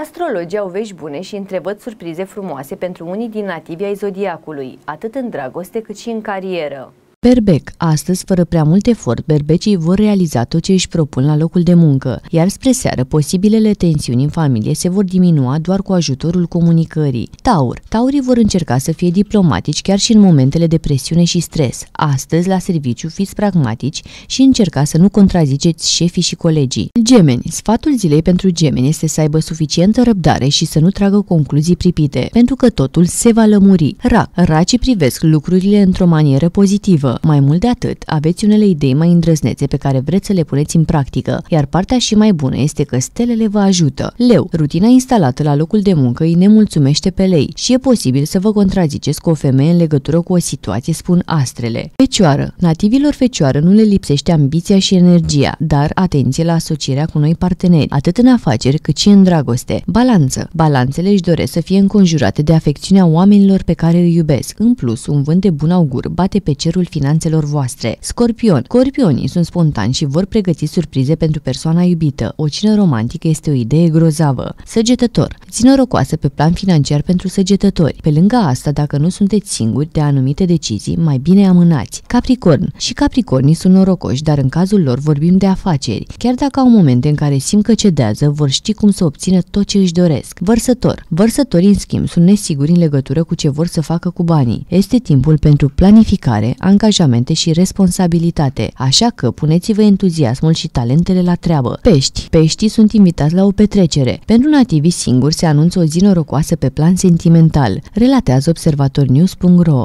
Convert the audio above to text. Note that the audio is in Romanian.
Astrologii au vești bune și întrebăți surprize frumoase pentru unii din nativii ai zodiacului, atât în dragoste cât și în carieră. Berbec. Astăzi, fără prea mult efort, berbecii vor realiza tot ce își propun la locul de muncă, iar spre seară, posibilele tensiuni în familie se vor diminua doar cu ajutorul comunicării. Taur. Taurii vor încerca să fie diplomatici chiar și în momentele de presiune și stres. Astăzi, la serviciu, fiți pragmatici și încercați să nu contraziceți șefii și colegii. Gemeni. Sfatul zilei pentru gemeni este să aibă suficientă răbdare și să nu tragă concluzii pripite, pentru că totul se va lămuri. Rac. Racii privesc lucrurile într-o manieră pozitivă. Mai mult de atât, aveți unele idei mai îndrăznețe pe care vreți să le puneți în practică, iar partea și mai bună este că stelele vă ajută. Leu, rutina instalată la locul de muncă îi nemulțumește pe lei și e posibil să vă contraziceți cu o femeie în legătură cu o situație, spun astrele. Fecioară, nativilor fecioară nu le lipsește ambiția și energia, dar atenție la asocierea cu noi parteneri, atât în afaceri cât și în dragoste. Balanță, balanțele își doresc să fie înconjurate de afecțiunea oamenilor pe care îi iubesc. În plus, un vânt de bun augur bate pe cerul final finanțelor voastre. Scorpion. Scorpionii sunt spontani și vor pregăti surprize pentru persoana iubită. O cină romantică este o idee grozavă. Săgetător. rocoasă pe plan financiar pentru săgetători. Pe lângă asta, dacă nu sunteți singuri de anumite decizii, mai bine amânați. Capricorn. Și capricornii sunt norocoși, dar în cazul lor vorbim de afaceri. Chiar dacă au momente în care simt că cedează, vor ști cum să obțină tot ce își doresc. Vărsător. Vărsătorii, în schimb, sunt nesiguri în legătură cu ce vor să facă cu banii. Este timpul pentru planificare, angajare angajamente și responsabilitate, așa că puneți-vă entuziasmul și talentele la treabă. Pești. Peștii sunt invitați la o petrecere. Pentru nativi singuri se anunță o zi norocoasă pe plan sentimental, relatează observatornews.ro.